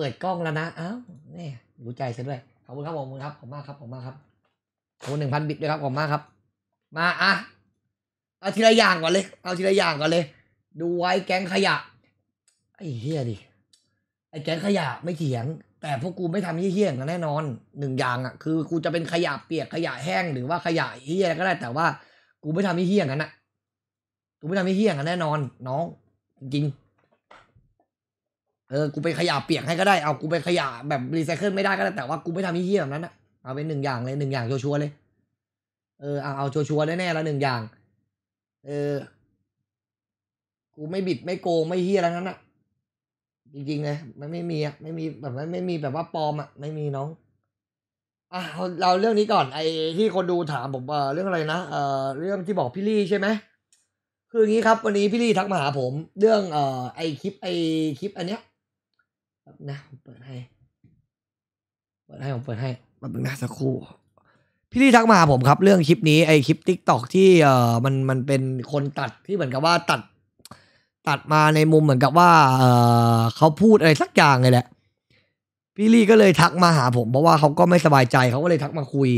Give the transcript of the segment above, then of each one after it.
ปิดกล้องแล้วนะอ้าวนี่รู้ใจซะด้วย ขอบคุณครับผมครับผมมากครับผมมากครับ ขอบคุณหนึ่งพันบิตด้วยครับผมมากครับ มาอ่ะเอาทีละอย่างก่อนเลย เอาทีละอย่างก่อนเลย ดูไว้แก๊งขยะไอ้เฮียดิ ไอ้แก๊งขยะไม่เถียง แต่พวกกูไม่ทำเฮี้ยงกันแน่นอน หนึ่งอย่างอ่ะคือกูจะเป็นขยะเปียก ขยะแห้ง หรือว่าขยะเฮี้ยก็ได้ แต่ว่า กูไม่ทำเฮี้ยงกันนะกูไม่ทำเฮี้ยงกันแน่นอน น้องจริงเออ กูไปขยะเปียกให้ก็ได้ เอากูไปขยะแบบรีไซเคิลไม่ได้ก็ได้ แต่ว่ากูไม่ทำที่เี่ยแบบนั้นอะเอาเป็นหนึ่งอย่างเลยหนึ่งอย่างชัวร์เลย เออ เอาเอาชัวร์แน่ๆแล้วหนึ่งอย่าง เออ กูไม่บิดไม่โกงไม่เฮี้ยอะไรนั้นอะจริงๆเลยมันไม่มีอะไม่มีแบบมันไม่มีแบบว่าปลอมอะไม่มีน้อง อ่ะเราเรื่องนี้ก่อนไอ้ที่คนดูถามผมเออเรื่องอะไรนะเออเรื่องที่บอกพี่ลี่ใช่ไหม คืออย่างนี้ครับวันนี้พี่ลี่ทักมาหาผม เรื่องเออไอคลิปไอคลิป อันเนี้ยนะผมเปิดให้เปิดให้ผมเปิดให้มันเป็นหน้าสักครู่ พี่ลี่ทักมาหาผมครับ เรื่องคลิปนี้ไอคลิปทิกตอกที่เออมันมันเป็นคนตัดที่เหมือนกับว่าตัด ตัดมาในมุมเหมือนกับว่าเออเขาพูดอะไรสักอย่างเลยแหละพี่ลี่ก็เลยทักมาหาผมเพราะว่าเขาก็ไม่สบายใจเขาก็เลยทักมาคุย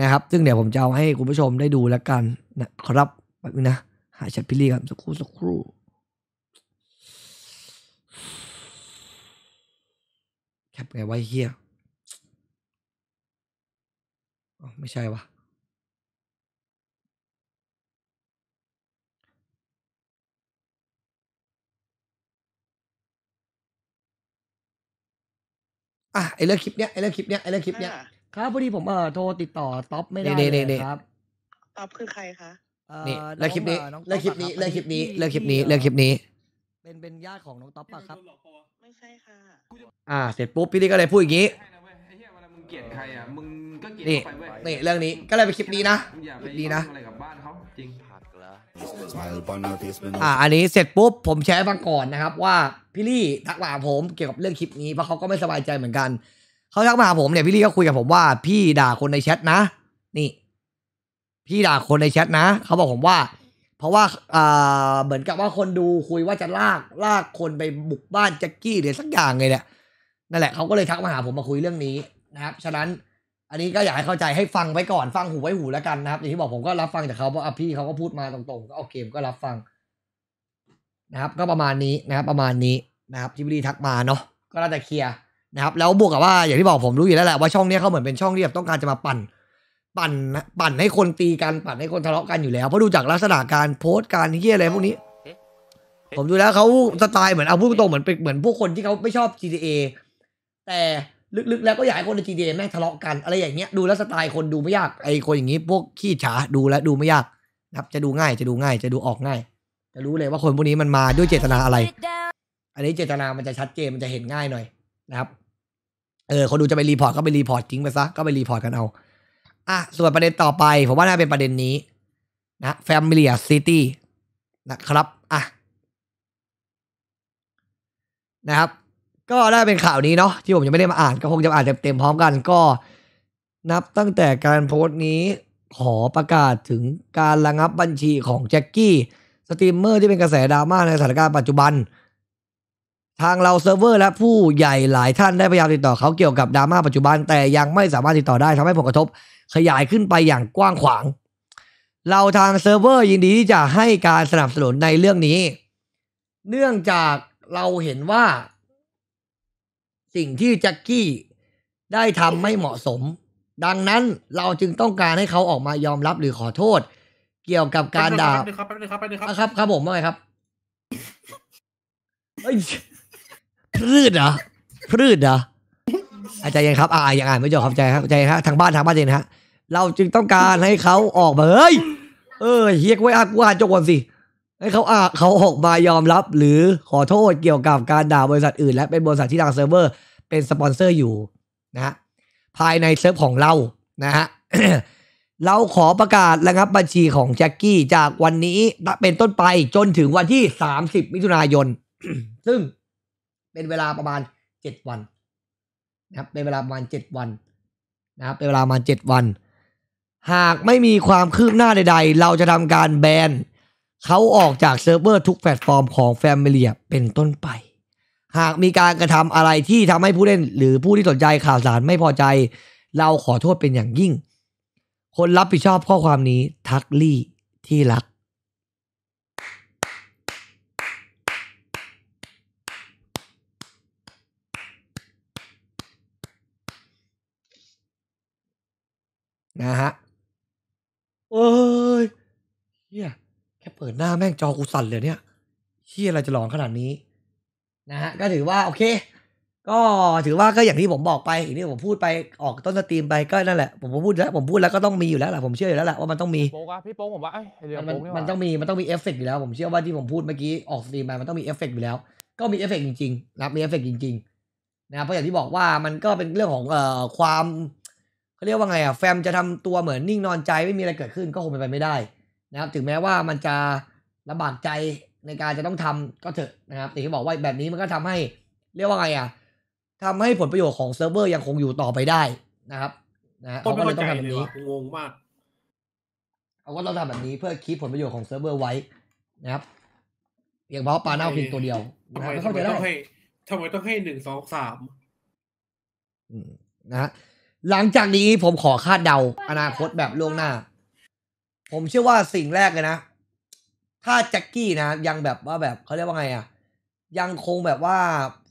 นะครับซึ่งเดี๋ยวผมจะเอาให้คุณผู้ชมได้ดูแล้วกันนะ ครับนะหาชัดพี่ลี่ครับสักครู่สักครู่ปไงไว้เฮียไม่ใช่วะอ่ะไอเลืกอคลิปเนี้ยไอเลืกอคลิปเนี้ยไอเลืกอคลิปเนี้ย ครับพอดีผมเอ่อโทรติดต่อท็อปไม่ได้เลยครับ ท็อปคือใครคะเอ่เลืกอคลิปนี้เลืกอคลิปนี้เลืกอคลิปนี้เลือคลิปนี้เลือคลิปนี้เป็นเป็นญาติของน้องต๊อปปะครับ ไม่ใช่ค่ะ อ่าเสร็จปุ๊บพี่ลี่ก็เลยพูดอย่างนี้นเไอเหี้ยมึงเกลียดใครอ่ะมึงก็เกลียดไปเว้ยนี่ เรื่องนี้ก็เลยไปคลิปนี้นะคลิปดีนะอะไรกับบ้านเขาจริงอ่าอันนี้เสร็จปุ๊บผมแชร์ังก่อนนะครับ ว่าพี่ลี่ทักมาหาผมเกี่ยวกับเรื่องคลิปนี้ เพราะเขาก็ไม่สบายใจเหมือนกันเขาทักมาหาผมเนี่ยพี่ลี่ก็คุยกับผมว่าพี่ด่าคนในแชทนะ นี่ พี่ด่าคนในแชทนะเขาบอกผมว่าเพราะว่าอ่าเหมือนกับว่าคนดูคุยว่าจะลาก ลากคนไปบุกบ้านแจ็คกี้หรือสักอย่างไงเนี่ย นั่นแหละเขาก็เลยทักมาหาผมมาคุยเรื่องนี้นะครับ ฉะนั้น อันนี้ก็อยากให้เข้าใจให้ฟังไว้ก่อน ฟังหูไว้หูแล้วกันนะครับ อย่างที่บอกผมก็รับฟังจากเขาเพราะพี่เขาก็พูดมาตรงๆ ก็โอเคก็รับฟังนะครับ ก็ประมาณนี้นะครับ ประมาณนี้นะครับที่พี่ทักมาเนาะ ก็น่าจะเคลียร์นะครับ แล้วบวกกับว่าอย่างที่บอกผมรู้อยู่แล้วแหละว่าช่องนี้เขาเหมือนเป็นช่องที่แบบต้องการจะมาปั่นปั่นปั่นให้คนตีกันปั่นให้คนทะเลาะกันอยู่แล้ว เพราะดูจากลักษณะการโพสต์การเฮี้ยอะไรพวกนี้ผมดูแล้วเขาสไตล์เหมือนเอาพูดตรง เหมือนเป็นเหมือนพวกคนที่เขาไม่ชอบ GTA แต่ลึกๆแล้วก็อยากให้คนใน GTA แม่งทะเลาะกันอะไรอย่างเงี้ยดูแล้วสไตล์คนดูไม่ยากไอคนอย่างงี้พวกขี้ฉาดูแล้วดูไม่ยากนะครับ จะดูง่ายจะดูง่ายจะดูออกง่ายจะรู้เลยว่าคนพวกนี้มันมาด้วยเจตนาอะไร อันนี้เจตนามันจะชัดเจนมันจะเห็นง่ายหน่อยนะครับเออคนดูจะไปรีพอร์ตก็ไปรีพอร์ตทิ้งไปซะก็ไปรีพอร์ตกันเอา่ะส่วนประเด็นต่อไปผมว่า น่าเป็นประเด็นนี้นะ f a m i l ี a ซ City นะครับอ่ะนะครับ ก็ได้เป็นข่าวนี้เนาะที่ผมยังไม่ได้มาอ่านก็คงจะอ่านเต็มๆพร้อมกันก็ นับตั้งแต่การโพสต์นี้ขอประกาศถึงการระงับบัญชีของแจ็คกี้ สตรีมเมอร์ที่เป็นกระแสดราม่าในสถานการณ์ปัจจุบัน ทางเราเซิร์ฟเวอร์และผู้ใหญ่หลายท่านได้พยายามติดต่อเขาเกี่ยวกับดราม่าปัจจุบันแต่ยังไม่สามารถติดต่อได้ทำให้ผลกระทบขยายขึ้นไปอย่างกว้างขวาง เราทางเซิร์ฟเวอร์ยินดีที่จะให้การสนับสนุนในเรื่องนี้ เนื่องจากเราเห็นว่า สิ่งที่แจ็คกี้ได้ทำไม่เหมาะสม ดังนั้นเราจึงต้องการให้เขาออกมายอมรับหรือขอโทษ เกี่ยวกับการด่าครับครับ ครับครับผมว่าไงครับ้พืชเหรอพืชเหรอ อาจารย์ครับอ่า อย่างอ่านไม่จบครับใจครับใจครับ ทางบ้านทางบ้านเงนฮะเราจึงต้องการให้เขาออกมาเฮ้ย เออเฮียกไว้อากว่านจงก่อนสิ ให้เขาอ่าเขาออกมายอมรับ หรือขอโทษเกี่ยวกับการด่าบริษัทอื่น และเป็นบริษัทที่ดังเซิร์ฟเวอร์ เป็นสปอนเซอร์อยู่ นะะภายในเซิร์ฟของเรา นะฮะ เราขอประกาศระงับบัญชีของแจ็คกี้ จากวันนี้เป็นต้นไปจนถึงวันที่ 30 มิถุนายน ซึ่งเป็นเวลาประมาณ7วัน นะครับ เป็นเวลาประมาณ7วัน นะครับเป็นเวลาประมาณ7วันหากไม่มีความคืบหน้าใดๆ เราจะทำการแบนเขาออกจากเซิร์ฟเวอร์ทุกแพลตฟอร์มของแฟมิเลียเป็นต้นไป หากมีการกระทำอะไรที่ทำให้ผู้เล่น หรือผู้ที่สนใจข่าวสารไม่พอใจ เราขอโทษเป็นอย่างยิ่ง คนรับผิดชอบข้อความนี้ ทักลี่ที่รัก นะฮะเอ้ยเฮียแค่เปิดหน้าแม่งจอกูสั่นเลยเนี่ยเฮียอะไรจะหลอนขนาดนี้ นะฮะ ก็ถือว่าโอเค ก็ถือว่าก็อย่างที่ผมบอกไปอย่างที่ผมพูดไป ออกต้นสตรีมไป ก็นั่นแหละผมพูดแล้ว ผมพูดแล้วก็ต้องมีอยู่แล้วแหละผมเชื่ออยู่แล้วแหละว่ามันต้องมีโป๊ะพี่โป๊ะผมว่าไอ้เรื่องมันมันต้องมี มันต้องมีเอฟเฟกต์อยู่แล้ว ผมเชื่อว่าที่ผมพูดเมื่อกี้ออกสตรีมไป มันต้องมีเอฟเฟกต์อยู่แล้ว ก็มีเอฟเฟกต์จริงๆ นะ มีเอฟเฟกต์จริงๆ นะ เพราะอย่างที่บอกว่ามันก็เป็นเรื่องของเอ่อความเขาเรียกว่าไงอ่ะแฟมจะทำตัวเหมือนนิ่งนอนใจไม่มีอะไรเกิดขึ้นก็คงเป็นไปไม่ได้ นะครับ ถึงแม้ว่ามันจะลำบากใจในการจะต้องทำก็เถอะนะครับแต่ที่บอกว่าแบบนี้มันก็ทำให้ เรียกว่าไงอ่ะทำให้ผลประโยชน์ของเซิร์ฟเวอร์ยังคงอยู่ต่อไปได้นะครับนะเขาก็เลยต้องทำแบบนี้งงมากเขาก็ต้องทำแบบนี้เพื่อคีผลประโยชน์ของเซิร์ฟเวอร์ไว้ นะครับอย่างเพราะปลาเน่าเพียงตัวเดียวนะไม่เข้าใจได้ทำไมต้องให้หนึ่งสองสามนะฮะหลังจากนี้ผมขอคาดเดา อนาคตแบบล่วงหน้า ผมเชื่อว่าสิ่งแรกเลยนะ ถ้าแจ็คกี้นะยังแบบว่าแบบเขาเรียกว่าไงอะยังคงแบบว่า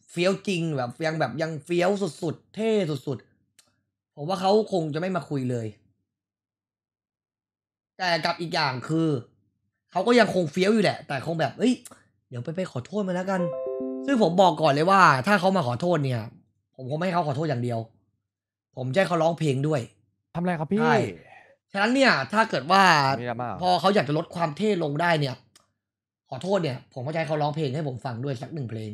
เฟี้ยวจริงแบบยังแบบยังเฟี้ยวสุดๆ เท่สุดๆผมว่าเขาคงจะไม่มาคุยเลย แต่กับอีกอย่างคือเขาก็ยังคงเฟี้ยวอยู่แหละ แต่คงแบบเอ้ยเดี๋ยวไปไปขอโทษมาแล้วกัน ซึ่งผมบอกก่อนเลยว่า ถ้าเขามาขอโทษเนี่ย ผมคงไม่ให้เขาขอโทษอย่างเดียวผมแจ้ให้เขาร้องเพลงด้วยทำอะไรครับพี่ใช่ฉะนั้นเนี่ย ถ้าเกิดว่าาพอเขาอยากจะลดความเท่ลงได้เนี่ย ขอโทษเนี่ย ผมก็จให้เขาร้องเพลงให้ผมฟังด้วยสักหนึ่งเพลง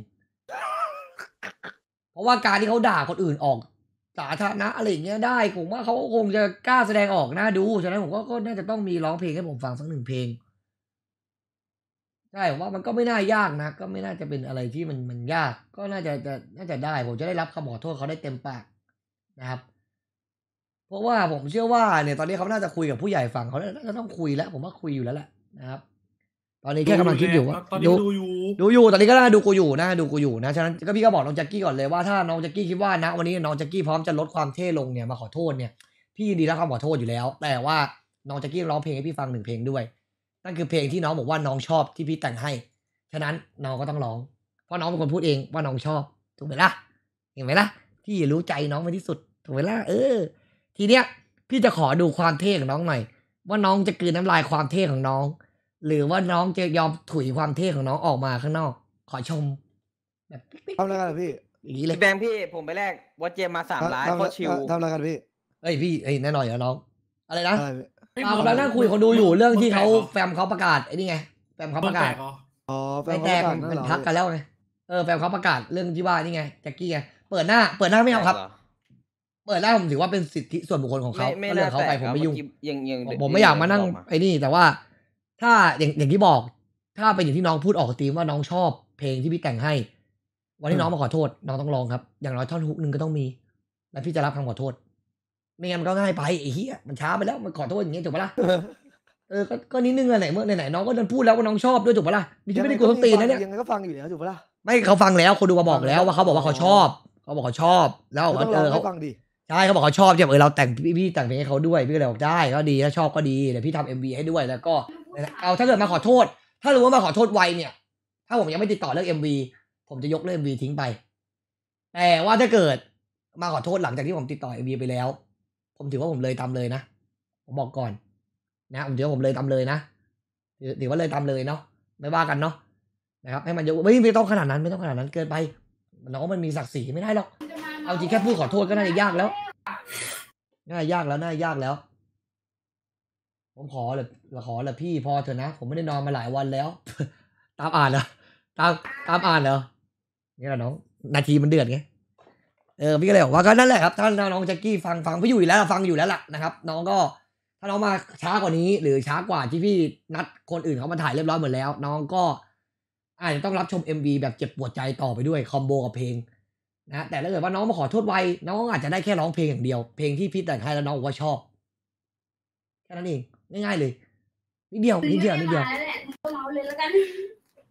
เพราะว่าการที่เขาด่าคนอื่นออกสาธารณะอะไรอย่างเงี้ยได้ ผมว่าเขาคงจะกล้าแสดงออกนะาดูฉะนั้นผมก็ก็น่าจะต้องมีร้องเพลงให้ผมฟังสักหนึ่งเพลงใช่ผมว่ามันก็ไม่น่ายากนะก็ไม่น่าจะเป็นอะไรที่มันมันยาก ก็น่าจะจะน่าจะได้ ผมจะได้รับคำขอโทษเขาได้เต็มปากนะครับเพราะว่าผมเชื่อว่าเนี่ยตอนนี้เขาน่าจะคุยกับผู้ใหญ่ฝั่งเขาน่าจะต้องคุยแล้ว ผมว่าคุยอยู่แล้วแหละนะครับ ตอนนี้แค่กำลังคิดอยู่ว่าดูอยู่ดูอยู่ตอนนี้ก็น่าดูกูอยู่นะดูกูอยู่นะฉะนั้นก็พี่ก็บอกน้องแจ็คกี้ก่อนเลยว่าถ้าน้องแจ็คกี้คิดว่านะวันนี้น้องแจ็คกี้พร้อมจะลดความเท่ลงเนี่ยมาขอโทษเนี่ยพี่ยินดีรับคำขอโทษอยู่แล้ว แต่ว่าน้องแจ็คกี้ร้องเพลงให้พี่ฟังหนึ่งเพลงด้วย นั่นคือเพลงที่น้องบอกว่าน้องชอบที่พี่แต่งให้ ฉะนั้นน้องก็ต้องร้องเพราะน้องเป็นคนพูดเองว่าน้องชอบถูกไหมล่ะเห็นไหมล่ะพี่รู้ใจน้องเป็นที่สุดถูกไหมล่ะเออทีเนี้ยพี่จะขอดูความเท่ของน้องหน่อยว่าน้องจะกืนน้ำลายความเท่ของน้อง หรือว่าน้องจะยอมถุยความเท่ของน้องออกมาข้างนอก ขอชมแบบทำอะไรกันพี่อย่างนี้เลยแบงค์พี่ผมไปแรกวัดเจมมาสามล้านก็ชิวทำอะไรกันพี่เอ้ยพี่เอ้ยแน่นอนอยู่น้อง อะไรนะเราแล้วนั่งคุยคนดูอยู่เรื่องที่เขาแฟมเขาประกาศไอ้นี่ไงแฟมเขาประกาศอ๋อแฟมระกป็นพักกันแล้วไงเออแฟมเขาประกาศเรื่องที่ว่านี่ไงแจ็คกี้ไงเปิดหน้าเปิดหน้าไม่เอาครับ เปิดหน้าผมถือว่าเป็นสิทธิส่วนบุคคลของเขาเรื่องเขาไปผมไม่ยุ่งผมไม่อยากมานั่งไอ้นี่แต่ว่า ถ้าอย่างอย่างที่บอก ถ้าเป็นอย่างที่น้องพูดออกตีมว่าน้องชอบ เพลงที่พี่แต่งให้ วันที่น้องมาขอโทษน้องต้องลองครับ อย่างน้อยท่อนฮุกหนึ่งก็ต้องมีแล้วพี่จะรับคำขอโทษ ไม่งั้นมันก็ง่ายไปไอ้เหี้ยมันช้าไปแล้วมันขอโทษอย่างเงี้ยถูกปะล่ะเออก็นิดนึงอะไหนเมื่อไหนน้องก็เดินพูดแล้วว่าน้องชอบด้วยถูกปะล่ะนี่ไม่ได้กลัวต้องตีนนะเนี่ยยังไงก็ฟังอยู่แล้วถูกปะล่ะไม่เขาฟังแล้วคนดูมาบอกแล้ว ว่าเขาบอกว่าเขาชอบเขาบอกเขาชอบแล้วเขาเออเขาใช่เขาบอกเขาชอบใช่ไหมเออเราแต่งพี่พี่แต่งเพลงให้เขาด้วยพี่ก็เลยบอกได้ก็ดีถ้าชอบก็ดีเดี๋ยวพี่ทำเอ็มวีให้ด้วยแล้วก็เอาถ้าเกิดมาขอโทษ ถ้ารู้ว่ามาขอโทษไวเนี่ยถ้าผมยังไม่ติดต่อเรื่องเอ็มวีผมจะยกเรื่องเอ็มวีทิ้งไปแต่ว่าถ้าเกิดมาขอโทษหลังจากที่ผมติดต่อเอ็มวีไปแล้วผมถือว่าผมเลยตามเลยนะผมบอกก่อน นะผมถือว่าผมเลยตามเลยนะถือว่าเลยตามเลยเนาะไม่ว่ากันเนาะนะครับให้มันยอะ่ไม่ต้องขนาดนั้นไม่ต้องขนาดนั้นเกินไปน้องมันมีศักดิ์ศรีไม่ได้หรอก เอาจริงแค่พูดขอโทษก็น่าจะยากแล้วน่ายากแล้วน่ายากแล้ว ผมขอเลยขอเลยพี่พอเถอะนะ ผมไม่ได้นอนมาหลายวันแล้วตามอ่านเหรอตามตามอ่านเหรอนี่แหละน้อง นาทีมันเดือดไงเออพี่ก็เลยบอกว่าก็นั่นแหละครับถ้าน้องแจ็คกี้ฟังฟังพี่อยู่แล้วฟังอยู่แล้วล่ะนะครับ น้องก็ ถ้าน้องมาช้ากว่านี้ หรือช้ากว่าที่พี่นัดคนอื่นเขามาถ่ายเรียบร้อยหมดแล้ว น้องก็อาจจะต้องรับชม MV แบบเจ็บปวดใจต่อไปด้วยคอมโบกับเพลงนะแต่ถ้าเกิดว่าน้องมาขอโทษไวน้องอาจจะได้แค่ร้องเพลงอย่างเดียว เพลงที่พี่แต่งให้แล้วน้องว่าชอบ แค่นั้นเองง่าย ๆ เลย นิดเดียวนิดเดียวนิดเดียว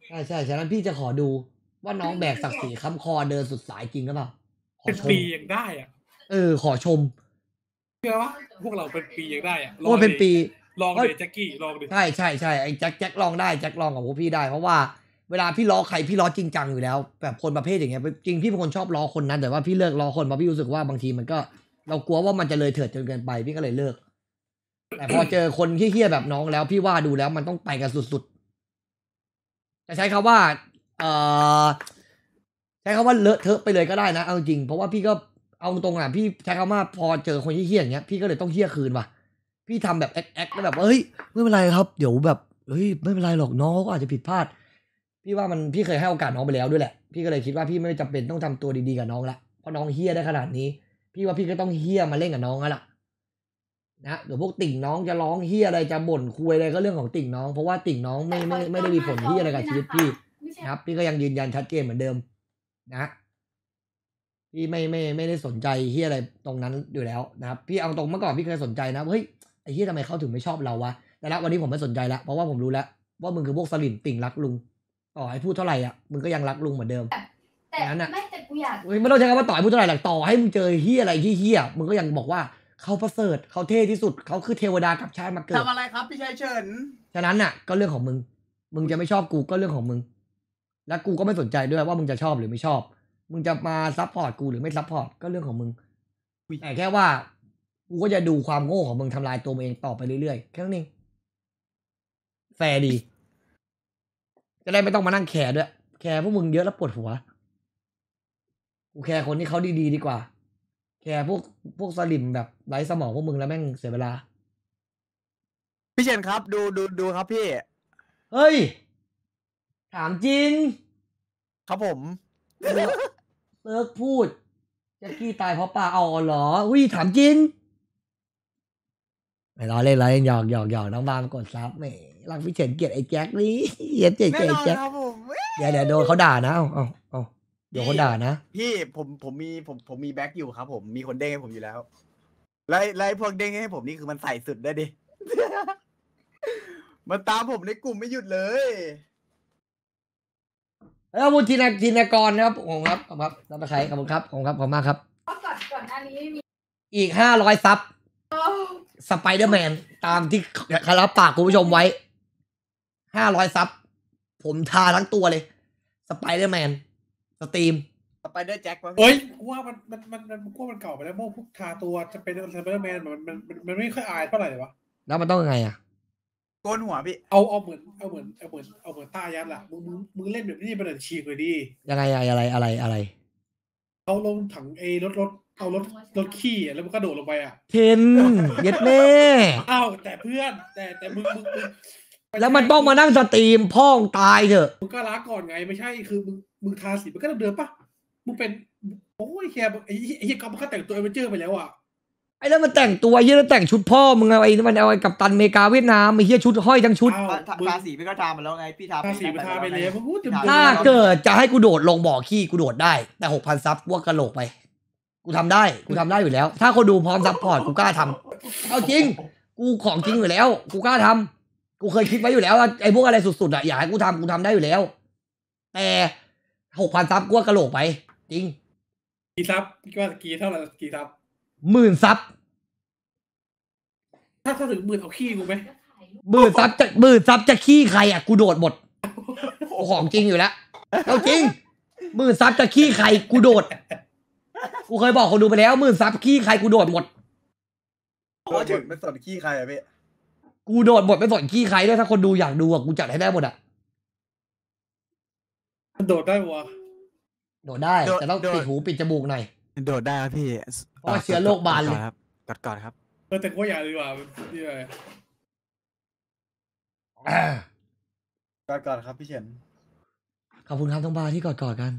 ใช่ใช่ฉะนั้นพี่จะขอดูว่าน้องแบกศักดิ์ศรีค้ำคอเดินสุดสายจริงหรือเปล่าขอชมปียังได้อ่ะ เออ ขอชมเชื่อว่าพวกเราเป็นปียังได้อ่ะลองเป็นปีลองเลยแจ็คกี้ลองดูใช่ใช่ใช่ไอ้แจ็คแจ็คลองได้แจ็คลองกับพวกพี่ได้เพราะว่าเวลาพี่ล้อใครพี่ล้อจริงจังอยู่แล้ว แบบคนประเภทอย่างเงี้ยจริงพี่เป็นคนชอบล้อคนนั้นแต่ว่าพี่เลิกล้อคนเพราะพี่รู้สึกว่าบางทีมันก็ เรากลัวว่ามันจะเลยเถิดจนเกินไป พี่ก็เลยเลิกแต่พอเจอคนเฮี้ยแบบน้องแล้วพี่ว่าดูแล้วมันต้องไปกันสุดๆจะใช้คำว่าเออใช้คำว่าเลอะเทอะไปเลยก็ได้นะเอาจริงเพราะว่าพี่ก็เอาตรงอ่ะพี่ใช้คำว่าพอเจอคนเฮี้ยอย่างเงี้ยพี่ก็เลยต้องเฮี้ยคืนว่ะ พี่ทำแบบแอ๊กแอ๊กแล้วแบบเฮ้ยไม่เป็นไรครับเดี๋ยวแบบเฮ้ยไม่เป็นไรหรอกน้องก็อาจจะผิดพลาดพี่ว่ามันพี่เคยให้โอกาสน้องไปแล้วด้วยแหละพี่ก็เลยคิดว่าพี่ไม่จำเป็นต้องทำตัวดี ๆกับน้องละเพราะน้องเฮี้ยได้ขนาดนี้ พี่ว่าพี่ก็ต้องเฮี้ยมาเล่นกับน้องแล้วล่ะนะเดี๋ยวพวกติ่งน้องจะร้องเฮี้ยอะไรจะบ่นคุยอะไรก็เรื่องของติ่งน้อง เพราะว่าติ่งน้องไม่ไม่ไม่ได้มีผลเฮี้ยอะไรกับชีวิตพี่ครับ พี่ก็ยังยืนยันชัดเจนเหมือนเดิม นะ พี่ไม่ไม่ไม่ได้สนใจเฮี้ยอะไรตรงนั้นอยู่แล้วนะครับพี่เอาตรงเมื่อก่อนพี่เคยสนใจ นะ เฮ้ยไอ้เฮี้ยทำไมเขาถึงไม่ชอบเราวะแต่ละวันนี้ผมไม่สนใจแล้วเพราะว่าผมรู้แล้วว่ามึงคือพวกสลิมติ่งรักลุงต่อให้พูดเท่าไหร่อ่ะมึงก็ยังรักลุงเหมือนเดิม แต่นั้นอ่ะไม่แต่กูอยากไม่ต้องใช้คำว่าต่อให้พูดเท่าไหร่หรอกต่อให้มึงเจอเฮียอะไรีเฮียมึงก็ยังบอกว่าเขาประเสริฐเขาเท่ที่สุดเขาคือเทวดากับชาติมาเกิดทำอะไรครับพี่ชายเฉินฉะนั้นอ่ะ ก็เรื่องของมึง มึงจะไม่ชอบกูก็เรื่องของมึง และกูก็ไม่สนใจด้วยว่ามึงจะชอบหรือไม่ชอบมึงจะมาซัพพอร์ตกูหรือไม่ซัพพอร์ตก็เรื่องของมึงแต่แค่ว่า กูก็จะดูความโง่ของมึงทำลายตัวเองต่อไปเรื่อยๆแค่นั้นเองแฟร์ดีจะได้ไม่ต้องมานั่งแคร์ด้วยแคร์พวกมึงเยอะแล้วปวดหัวกูแคร์คนที่เขาดีๆดดีกว่าแคร์พวกพวกสลิมแบบไร้สมองพวกมึงแล้วแม่งเสียเวลาพี่เชนครับ ดูดูดูครับพี่เฮ้ย ถามจริงครับผมเลิกพูดแจ็คกี้ตายเพราะปลาเอาเหรออุ้ยถามจริงไม่รอเล่นไรหยอกหยอกหยอกน้องบามกดซับแหมรักพี่เฉินเกลียดไอ้แจ็คนี่เหี้เกลียดไอ้อแจ็คครับผมเยดี๋ยวเดี๋ยวโดนเขาด่านะเอาเอาเอาเดี๋ยวเขาด่านะ พี่ผมผมมีผมผมมีแบ็กอยู่ครับผมมีคนเด้งให้ผมอยู่แล้วไล่ไล่พวกเด้งให้ผมนี่คือมันใส่สุดได้ดิมันตามผมในกลุ่มไม่หยุดเลยแล้วมูทีนาทินากรนะครับผมครับขอบคุณครับรับใครขอบคุณครับขอบคุณครับขอบคุณมากครับก่อนอหน้านี้มีอีกห้าร้อยซับสไปเดอร์แมนตามที่ครับปากคุณผู้ชมไว้ห้าร้อยซับผมทาทั้งตัวเลย สไปเดอร์แมนสตรีมสไปเดอร์แจ็คเฮ้ยกูว่ามันมันมันมันกูว่ามันเก่าไปแล้วโม่พวกทาตัวจะเป็นสไปเดอร์แมนมันมันมันไม่ค่อยอายเท่าไหร่เลยวะแล้วมันต้องยังไงอ่ะโกนหัวพี่ เอาเอาเหมือนเอาเหมือนเอาเหมือนเอาเหมือนตายัดล่ะมึงมึงมึงเล่นแบบนี้มันอาไจะฉีกเลยดี ยังไงอะไรอะไรอะไร เอาลงถังเอรถรถเอารถรถขี้แล้วมันก็โดดลงไปอ่ะ เทนเย็ดแม่อ้าวแต่เพื่อน แต่แต่มึงมึงแล้วมันต้องมานั่งสตรีมพ่องตายเถอะมึงก็ลักก่อนไงไม่ใช่คือมึงมึงทาสีมันก็เดิมปะมึงเป็นโอ้ยแค่ไอ้ไอ้ก๊อฟมันก็แต่งตัวเอเวนเจอร์ไปแล้วอ่ะไอ้แล้วมันแต่งตัวเยอะแต่งชุดพ่อมึงเอาไอ้มันเอาไอ้กับตันเมกาเวียดนามไอ้เฮียชุดห้อยทั้งชุดทาสีไม่ก็ทามาแล้วไงพี่ทาทาสีไปทาไปเลยพถ้าเกิดจะให้กูโดดลงบ่อขี้กูโดดได้ แต่หกพันซับว่ากระโหลกไป กูทำได้กูทำได้อยู่แล้ว ถ้าคนดูพร้อมซับพอร์ตกูกล้าทำเอาจริงกูของจริงอยู่แล้ว กูกล้าทำกูเคยคิดไว้อยู่แล้วว่าไอ้พวกอะไรสุดๆอ่ะอยากให้กูทำกูทำได้อยู่แล้วแต่หกพันซับกูกระโหลกไป จริง กี่ซับกี่ว่ากี่เท่าไหร่กี่ซับหมื่นซับ ถ้าถ้าถึงหมื่นเอาขี้กูไหมหมื่นซับจะหมื่นซับจะขี้ใครอ่ะกูโดดหมดของจริงอยู่แล้วเอาจริงหมื่นซับจะขี้ใครกูโดดกูเคยบอกคนดูไปแล้วหมื่นซับขี้ใครกูโดดหมดโอ้ถึงมันสนขี้ใครอะพี่กูโดดหมดไม่สนขี้ใครด้วยถ้าคนดูอยากดูอ่ะกูจัดให้ได้หมดอ่ะโดดได้วะโดดได้ แต่ต้องปิดหูปิดจมูกหน่อยโดดได้ครับพี่เพราะว่าเชื้อโรคบานเลยครับกอดก่อนครับเออแต่กูอย่าดีกว่าพี่อะไรกอดก่อนครับพี่เฉินขอบคุณครับต้องบาที่กอดกอดกัน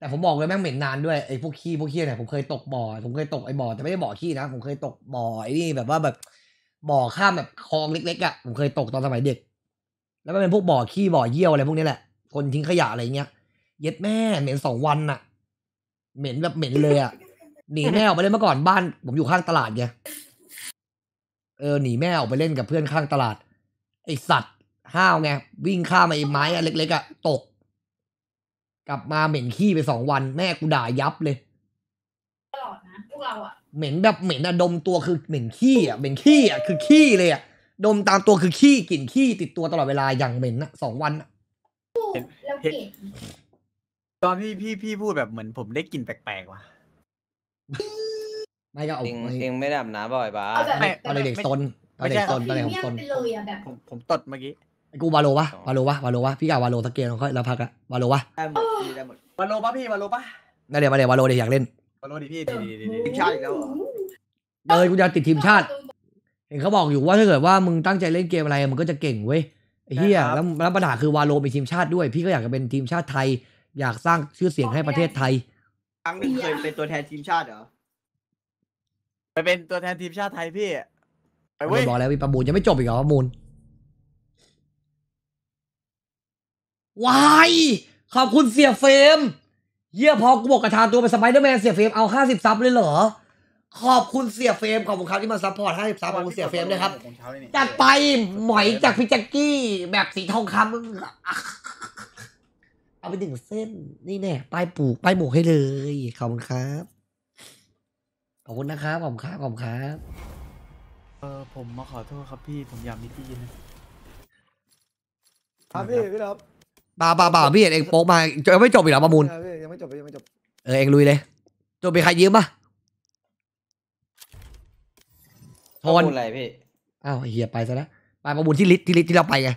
แต่ผมบอกเลยแม่งเหม็นนานด้วยไอ้พวกขี้พวกเขี้ยเนี่ยผมเคยตกบ่อผมเคยตกไอ้บ่อแต่ไม่ได้บ่อขี้นะผมเคยตกบ่อไอ้นี่แบบว่าแบบบ่อข้ามแบบคลองเล็กๆอ่ะผมเคยตกตอนสมัยเด็ก แล้วมันเป็นพวกบ่อขี้บ่อเยี่ยวอะไรพวกนี้แหละคนทิ้งขยะอะไรเงี้ยเย็ดแม่เหม็นสองวันอ่ะ เหม็นแบบเหม็นเลยอ่ะหนีแม่ออกไปเล่นเมื่อก่อนบ้าน ผมอยู่ข้างตลาดไงเออหนีแม่ออกไปเล่นกับเพื่อนข้างตลาด ไอสัตว์ห้าวไงวิ่งข้ามไอ้ไม้อะเล็กๆอ่ะตกกลับมาเหม็นขี้ไปสองวัน แม่กูด่ายับเลยตลอดนะพวกเราอ่ะเหม็นแบบเหม็นอะดมตัวคือเหม็นขี้อะเหม็นขี้อะคือ ขี้เลยอะดมตามตัวคือขี้กลิ่นขี้ติดตัวตลอดเวลาอย่างเหม็นอะสองวันอะพูดเกตอนที่พี่พี่พูดแบบเหมือนผมได้กลิ่นแปลกๆว่ะไม่ก็เอาเองงไม่ได้อาบน้ำบ่อยปะตอนเด็กซนตอนเด็กซนตอนเด็กตซนอผมผมตดเมื่อกี้กูวาโลวะวาโลวะวาโลวะพี่กาวาโลสักเกมแล้วค่อยแล้วพักอะวาโลวะได้หมดวาโลปะพี่ วาโลปะเดีเยวมาเดี๋ยววาโลเดี๋ยวอยากเล่นวาโลดิพี่ดีดีดีทีมชาติอีกแล้วเหรอเออกูจะติดทีมชาติ เห็นเขาบอกอยู่ว่าถ้าเกิดว่ามึงตั้งใจเล่นเกมอะไรมันก็จะเก่งเว้ยไอ้เหี้ยแล้วแล้วปัญหาคือวาโลเป็นทีมชาติด้วย พี่ก็อยากจะเป็นทีมชาติไทยอยากสร้างชื่อเสียงให้ประเทศไทยครั้งนึงเคยเป็นตัวแทนทีมชาติเหรอไปเป็นตัวแทนทีมชาติไทยพี่ไปเว้ยบอกแล้วมีประมูลยังไม่จบอีกเหรอประมูลวายขอบคุณเสียเฟม เยี่ยพอกูบอกกระทาตัวเป็นสไปเดอร์แมนเสียเฟมเอาห้าสิบซับเลยเหรอขอบคุณเสียเฟมขอบคุณครับที่มาซัพพอร์ตห้าสิบซับขอบคุณเสียเฟมนะครับจัดไปหมอยจากพิจักกี้แบบสีทองคำเอาไปหนึ่งเส้นนี่แน่ป้ายปลูกป้ายหมกให้เลยขอบคุณครับขอบคุณนะครับขอบคุณครับขอบคุณครับเออผมมาขอโทษครับพี่ผมอยากมีที่ยินนะครับพี่พี่ครับบ่าบ่าบ่าพี่เห็น เองโป๊กมา ยังไม่จบอีกเหรอประมูลยังไม่จบยังไม่จบเออเองลุยเลย จบไปใครยืมปะทอนอะไรพี่ อ้าวเหียไปซะแล้วไปประมูลที่ลิทที่ลิทที่เราไปไง